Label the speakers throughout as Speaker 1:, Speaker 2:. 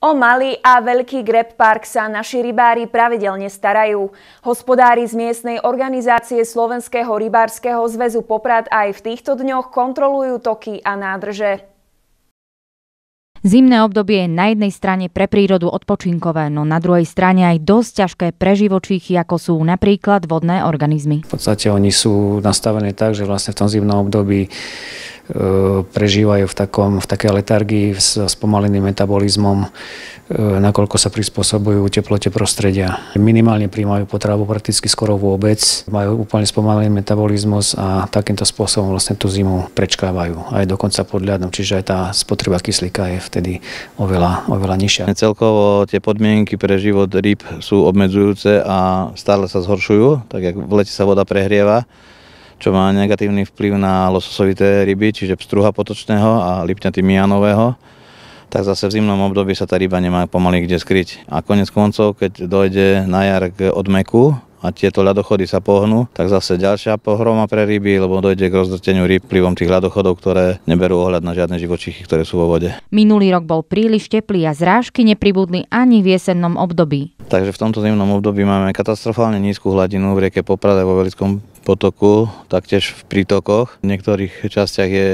Speaker 1: O malý a veľký greb park sa naši rybári pravidelne starajú. Hospodári z miestnej organizácie Slovenského rybárskeho zväzu Poprad aj v týchto dňoch kontrolujú toky a nádrže.
Speaker 2: Zimné obdobie je na jednej strane pre prírodu odpočinkové, no na druhej strane aj dosť ťažké pre živočíchy, ako sú napríklad vodné organizmy.
Speaker 1: V podstate oni sú nastavené tak, že vlastne v tom zimnom období E, prežívajú v, takom, v takej letargii s spomaleným metabolizmom, e, nakoľko sa prispôsobujú teplote prostredia. Minimálne príjmajú potravu prakticky skoro vôbec, majú úplne spomalený metabolizmus a takýmto spôsobom vlastne tú zimu prečkávajú. Aj dokonca pod ľadom, čiže aj tá spotreba kyslíka je vtedy oveľa, oveľa nižšia.
Speaker 3: Celkovo tie podmienky pre život rýb sú obmedzujúce a stále sa zhoršujú, tak jak v lete sa voda prehrieva čo má negatívny vplyv na lososovité ryby, čiže pstruha potočného a lipňa mianového tak zase v zimnom období sa tá ryba nemá pomaly kde skryť. A konec koncov, keď dojde na jar k odmeku, a tieto ľadochody sa pohnú, tak zase ďalšia pohroma pre ryby, lebo dojde k rozdrteniu rýb plivom tých ľadochodov, ktoré neberú ohľad na žiadne živočichy, ktoré sú vo vode.
Speaker 2: Minulý rok bol príliš teplý a zrážky nepribudli ani v jesennom období.
Speaker 3: Takže v tomto zimnom období máme katastrofálne nízku hladinu v rieke Poprade vo Velickom potoku, taktiež v prítokoch. V niektorých častiach je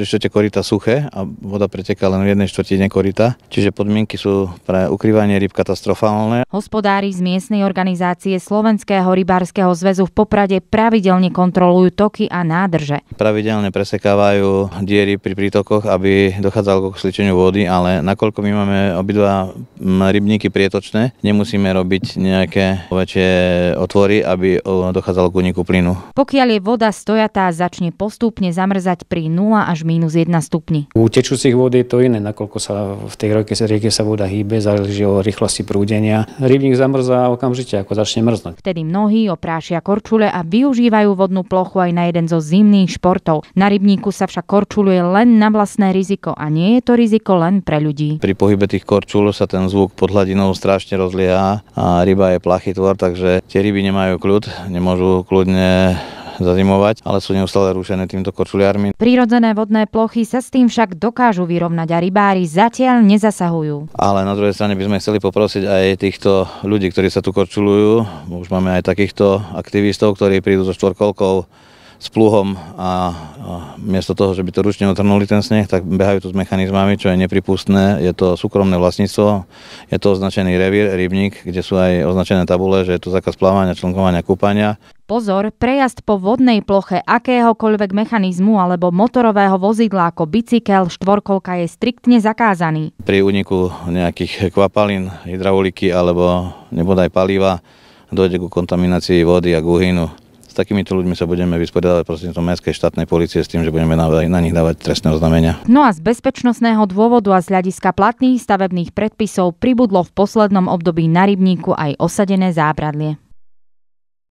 Speaker 3: 3 čtvrte korita suché a voda preteká len v jednej štvrtine korita, čiže podmienky sú pre ukrývanie rýb katastrofálne.
Speaker 2: Hospodári z miestnej organizácie Slovenského rybárskeho zväzu v Poprade pravidelne kontrolujú toky a nádrže.
Speaker 3: Pravidelne presekávajú diery pri prítokoch, aby dochádzalo k sličeniu vody, ale nakoľko my máme obidva rybníky prietočné, nemusíme robiť nejaké väčšie otvory, aby dochádzalo k úniku plynu.
Speaker 2: Pokiaľ je voda stojatá, začne postupne zamrzať pri 0 až minus 1 stupni.
Speaker 3: U tečúcich vôd je to iné, nakoľko sa v tej rieke, rieke sa
Speaker 1: voda hýbe, záleží o rýchlosti prúdenia. Rybník zamrzá okamžite, ako začne mrznúť.
Speaker 2: Vtedy mnohí oprášia korčule a využívajú vodnú plochu aj na jeden zo zimných športov. Na rybníku sa však korčuluje len na vlastné riziko a nie je to riziko len pre ľudí.
Speaker 3: Pri pohybe tých korčul sa ten zvuk pod hladinou strašne rozlieha a ryba je plachý tvor, takže tie ryby nemajú kľud, nemôžu kľudne zazimovať, ale sú neustále rušené týmto korčuliarmi.
Speaker 2: Prírodzené vodné plochy sa s tým však dokážu vyrovnať a rybári zatiaľ nezasahujú.
Speaker 3: Ale na druhej strane by sme chceli poprosiť aj týchto ľudí, ktorí sa tu korčulujú. Už máme aj takýchto aktivistov, ktorí prídu so štvorkolkou s pluhom a miesto toho, že by to ručne otrnuli ten sneh, tak behajú tu s mechanizmami, čo je nepripustné. Je to súkromné vlastníctvo, je to označený revír, rybník, kde sú aj označené tabule, že je tu zákaz plávania, člnkovania, kúpania.
Speaker 2: Pozor, prejazd po vodnej ploche akéhokoľvek mechanizmu alebo motorového vozidla ako bicykel, štvorkolka je striktne zakázaný.
Speaker 3: Pri úniku nejakých kvapalín, hydrauliky alebo nebodaj paliva dojde ku kontaminácii vody a guhinu s takýmito ľuďmi sa budeme vysporiadať prostredníctvom mestskej štátnej policie s tým, že budeme na, na nich dávať trestné oznámenia.
Speaker 2: No a z bezpečnostného dôvodu a z hľadiska platných stavebných predpisov pribudlo v poslednom období na Rybníku aj osadené zábradlie.